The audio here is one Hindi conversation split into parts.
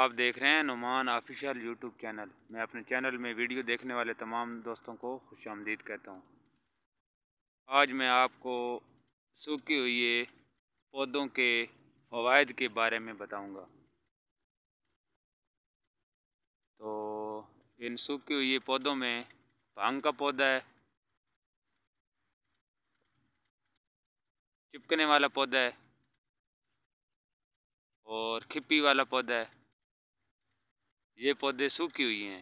आप देख रहे हैं नुमान ऑफिशियल यूट्यूब चैनल मैं अपने चैनल में वीडियो देखने वाले तमाम दोस्तों को खुश आमदीद कहता हूँ आज मैं आपको सूखे हुए पौधों के फ़वाद के बारे में बताऊँगा तो इन सूखे हुए पौधों में भांग का पौधा है चिपकने वाला पौधा है और खिप्पी वाला पौधा है ये पौधे सूखी हुई हैं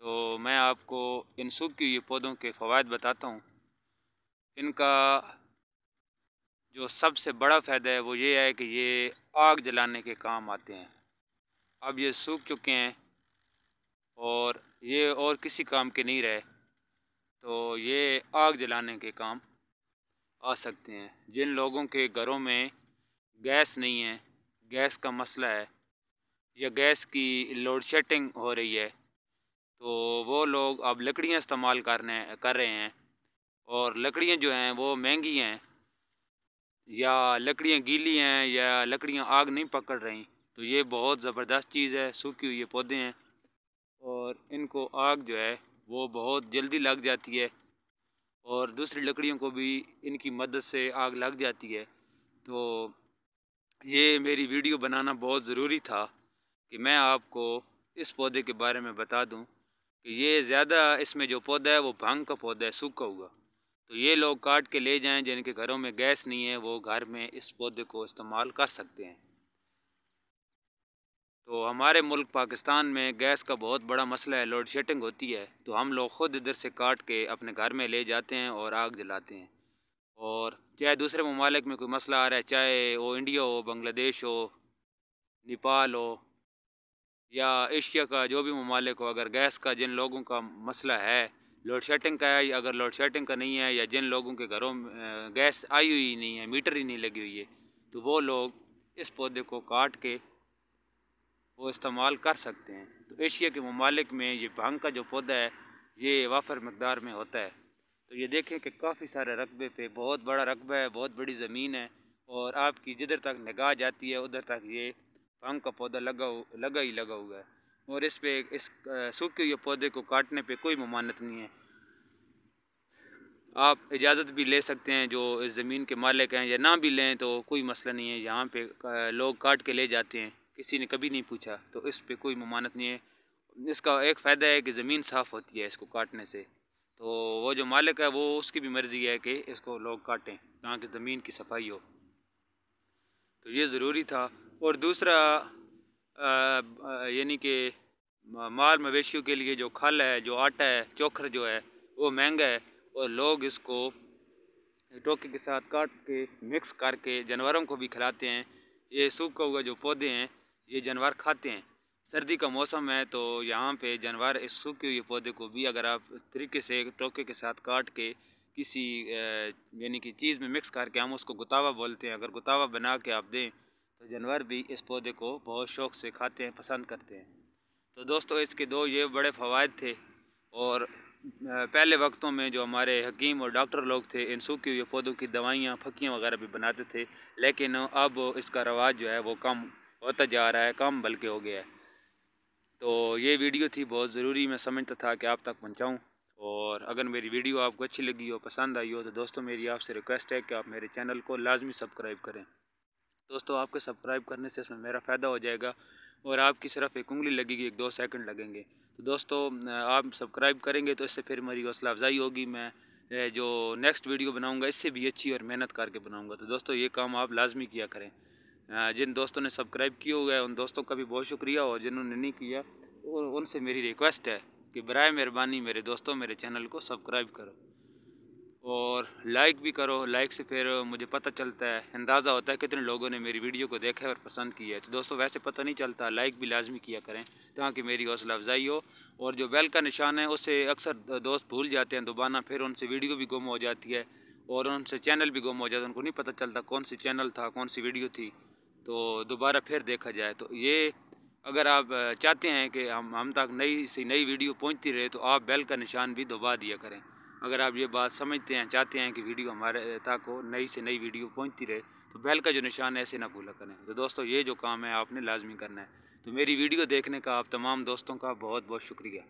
तो मैं आपको इन सूखी हुई पौधों के फ़वाद बताता हूँ इनका जो सबसे बड़ा फ़ायदा है वो ये है कि ये आग जलाने के काम आते हैं अब ये सूख चुके हैं और ये और किसी काम के नहीं रहे तो ये आग जलाने के काम आ सकते हैं जिन लोगों के घरों में गैस नहीं है गैस का मसला है या गैस की लोड शेटिंग हो रही है तो वो लोग अब लकड़ियाँ इस्तेमाल करने कर रहे हैं और लकड़ियाँ जो हैं वो महंगी हैं या लकड़ियाँ गीली हैं या लकड़ियाँ आग नहीं पकड़ रही तो ये बहुत ज़बरदस्त चीज़ है सूखी हुई पौधे हैं और इनको आग जो है वो बहुत जल्दी लग जाती है और दूसरी लकड़ियों को भी इनकी मदद से आग लग जाती है तो ये मेरी वीडियो बनाना बहुत ज़रूरी था कि मैं आपको इस पौधे के बारे में बता दूं कि ये ज़्यादा इसमें जो पौधा है वो भांग का पौधा है सूखा हुआ तो ये लोग काट के ले जाएं जिनके घरों में गैस नहीं है वो घर में इस पौधे को इस्तेमाल कर सकते हैं तो हमारे मुल्क पाकिस्तान में गैस का बहुत बड़ा मसला है लोड शेडिंग होती है तो हम लोग ख़ुद इधर से काट के अपने घर में ले जाते हैं और आग जलाते हैं और चाहे दूसरे ममालिक में कोई मसला आ रहा है चाहे वो इंडिया हो बांग्लादेश हो नेपाल हो या एशिया का जो भी ममालिक हो अगर गैस का जिन लोगों का मसला है लोड शेडिंग का है अगर लोड शेडिंग का नहीं है या जिन लोगों के घरों में गैस आई हुई नहीं है मीटर ही नहीं लगी हुई है तो वो लोग इस पौधे को काट के वो इस्तेमाल कर सकते हैं तो एशिया के ममालिक में ये भांग का जो पौधा है ये वाफर मकदार में होता है तो ये देखें कि काफ़ी सारे रकबे पे बहुत बड़ा रकबा है बहुत बड़ी ज़मीन है और आपकी जिधर तक निगाह जाती है उधर तक ये भांग का पौधा लगा लगा ही लगा हुआ है और इस पे इस सूखे हुए पौधे को काटने पे कोई ममानत नहीं है आप इजाज़त भी ले सकते हैं जो इस ज़मीन के मालिक हैं या ना भी लें तो कोई मसला नहीं है यहाँ पे लोग काट के ले जाते हैं किसी ने कभी नहीं पूछा तो इस पे कोई ममानत नहीं है इसका एक फ़ायदा है कि ज़मीन साफ़ होती है इसको काटने से तो वो जो मालिक है वो उसकी भी मर्ज़ी है कि इसको लोग काटें ताकि ज़मीन की सफाई हो तो ये ज़रूरी था और दूसरा यानी कि माल मवेशियों के लिए जो खल है जो आटा है चोखर जो है वो महंगा है और लोग इसको टोके के साथ काट के मिक्स करके जानवरों को भी खिलाते हैं ये सूखा हुआ जो पौधे हैं ये जानवर खाते हैं सर्दी का मौसम है तो यहाँ पे जानवर इस सूखे हुए पौधे को भी अगर आप तरीके से टोके के साथ काट के किसी यानी कि चीज़ में मिक्स करके हम उसको गुतावा बोलते हैं अगर गुतावा बना के आप दें तो जानवर भी इस पौधे को बहुत शौक़ से खाते हैं पसंद करते हैं तो दोस्तों इसके दो ये बड़े फ़वाद थे और पहले वक्तों में जो हमारे हकीम और डॉक्टर लोग थे इन सूखे हुए पौधों की दवाइयाँ फकियाँ वगैरह भी बनाते थे लेकिन अब इसका रवाज जो है वो कम होता जा रहा है कम बल्कि हो गया है तो ये वीडियो थी बहुत ज़रूरी मैं समझता था कि आप तक पहुँचाऊँ और अगर मेरी वीडियो आपको अच्छी लगी हो पसंद आई हो तो दोस्तों मेरी आपसे रिक्वेस्ट है कि आप मेरे चैनल को लाजमी सब्सक्राइब करें दोस्तों आपके सब्सक्राइब करने से इसमें मेरा फ़ायदा हो जाएगा और आपकी सिर्फ एक उंगली लगेगी एक दो सेकंड लगेंगे तो दोस्तों आप सब्सक्राइब करेंगे तो इससे फिर मेरी हौसला अफजाई होगी मैं जो नेक्स्ट वीडियो बनाऊंगा इससे भी अच्छी और मेहनत करके बनाऊंगा तो दोस्तों ये काम आप लाजमी किया करें जिन दोस्तों ने सब्सक्राइब किया हुआ है उन दोस्तों का भी बहुत शुक्रिया और जिन्होंने नहीं किया उनसे मेरी रिक्वेस्ट है कि बरए मेहरबानी मेरे दोस्तों मेरे चैनल को सब्सक्राइब करो और लाइक भी करो लाइक से फिर मुझे पता चलता है अंदाज़ा होता है कितने लोगों ने मेरी वीडियो को देखा है और पसंद किया है तो दोस्तों वैसे पता नहीं चलता लाइक भी लाजमी किया करें ताकि मेरी हौसला अफजाई हो और जो बेल का निशान है उसे अक्सर दोस्त भूल जाते हैं दोबारा फिर उनसे वीडियो भी गुम हो जाती है और उनसे चैनल भी गुम हो जाता है उनको नहीं पता चलता कौन सी चैनल था कौन सी वीडियो थी तो दोबारा फिर देखा जाए तो ये अगर आप चाहते हैं कि हम हम तक नई सी नई वीडियो पहुंचती रहे तो आप बेल का निशान भी दबा दिया करें अगर आप ये बात समझते हैं चाहते हैं कि वीडियो हमारे तक हो नई से नई वीडियो पहुंचती रहे तो बेल का जो निशान है ऐसे ना भूला करें तो दोस्तों ये जो काम है आपने लाजमी करना है तो मेरी वीडियो देखने का आप तमाम दोस्तों का बहुत बहुत शुक्रिया